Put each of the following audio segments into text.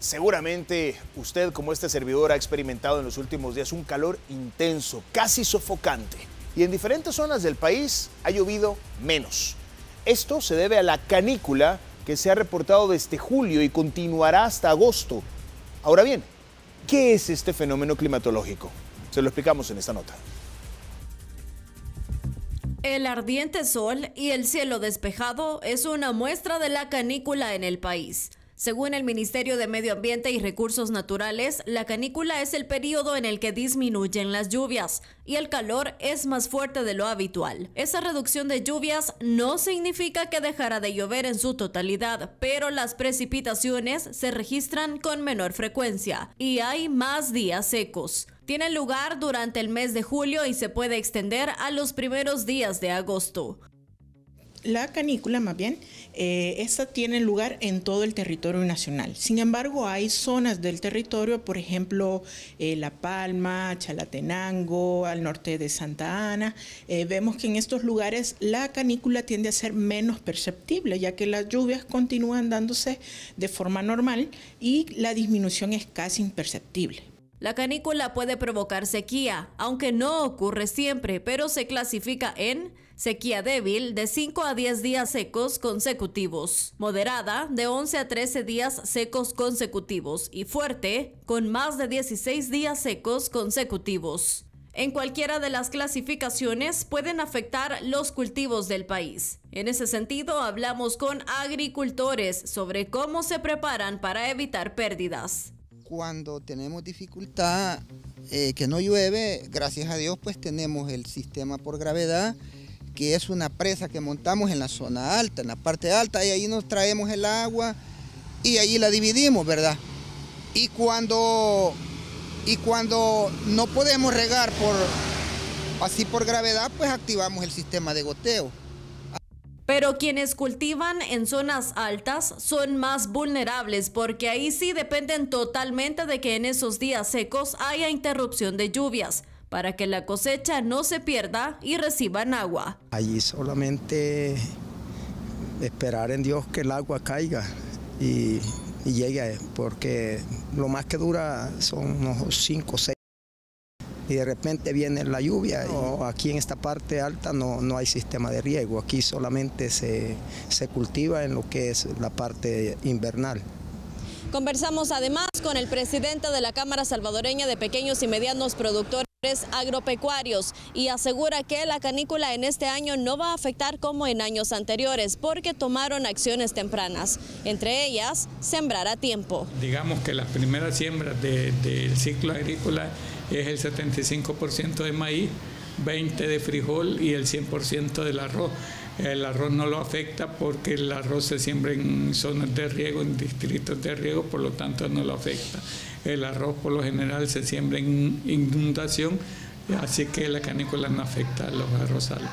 Seguramente usted, como este servidor, ha experimentado en los últimos días un calor intenso, casi sofocante. Y en diferentes zonas del país ha llovido menos. Esto se debe a la canícula que se ha reportado desde julio y continuará hasta agosto. Ahora bien, ¿qué es este fenómeno climatológico? Se lo explicamos en esta nota. El ardiente sol y el cielo despejado es una muestra de la canícula en el país. Según el Ministerio de Medio Ambiente y Recursos Naturales, la canícula es el periodo en el que disminuyen las lluvias y el calor es más fuerte de lo habitual. Esa reducción de lluvias no significa que dejará de llover en su totalidad, pero las precipitaciones se registran con menor frecuencia y hay más días secos tiene lugar durante el mes de julio y se puede extender a los primeros días de agosto. La canícula, más bien, eh, esta tiene lugar en todo el territorio nacional. Sin embargo, hay zonas del territorio, por ejemplo, eh, La Palma, Chalatenango, al norte de Santa Ana. Eh, vemos que en estos lugares la canícula tiende a ser menos perceptible, ya que las lluvias continúan dándose de forma normal y la disminución es casi imperceptible. La canícula puede provocar sequía, aunque no ocurre siempre, pero se clasifica en sequía débil de 5 a 10 días secos consecutivos, moderada de 11 a 13 días secos consecutivos y fuerte con más de 16 días secos consecutivos. En cualquiera de las clasificaciones pueden afectar los cultivos del país. En ese sentido, hablamos con agricultores sobre cómo se preparan para evitar pérdidas cuando tenemos dificultad, eh, que no llueve, gracias a Dios pues tenemos el sistema por gravedad, que es una presa que montamos en la zona alta, en la parte alta, y ahí nos traemos el agua y allí la dividimos, ¿verdad? Y cuando, y cuando no podemos regar por, así por gravedad, pues activamos el sistema de goteo. Pero quienes cultivan en zonas altas son más vulnerables porque ahí sí dependen totalmente de que en esos días secos haya interrupción de lluvias para que la cosecha no se pierda y reciban agua. Allí solamente esperar en Dios que el agua caiga y, llegue, porque lo más que dura son unos 5 o 6 y de repente viene la lluvia. Oh, aquí en esta parte alta no, no hay sistema de riego, aquí solamente se, se cultiva en lo que es la parte invernal. Conversamos además con el presidente de la Cámara Salvadoreña de Pequeños y Medianos Productores agropecuarios y asegura que la canícula en este año no va a afectar como en años anteriores porque tomaron acciones tempranas, entre ellas sembrar a tiempo. Digamos que las primeras siembras del ciclo agrícola es el 75% de maíz, 20% de frijol y el 100% del arroz. El arroz no lo afecta porque el arroz se siembra en zonas de riego, en distritos de riego, por lo tanto no lo afecta. El arroz por lo general se siembra en inundación, así que la canícula no afecta a los arrozales.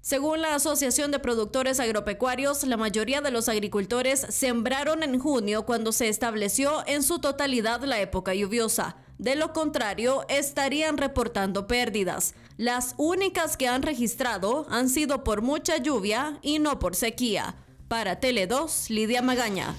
Según la Asociación de Productores Agropecuarios, la mayoría de los agricultores sembraron en junio cuando se estableció en su totalidad la época lluviosa. De lo contrario, estarían reportando pérdidas. Las únicas que han registrado han sido por mucha lluvia y no por sequía. Para Tele2, Lidia Magaña.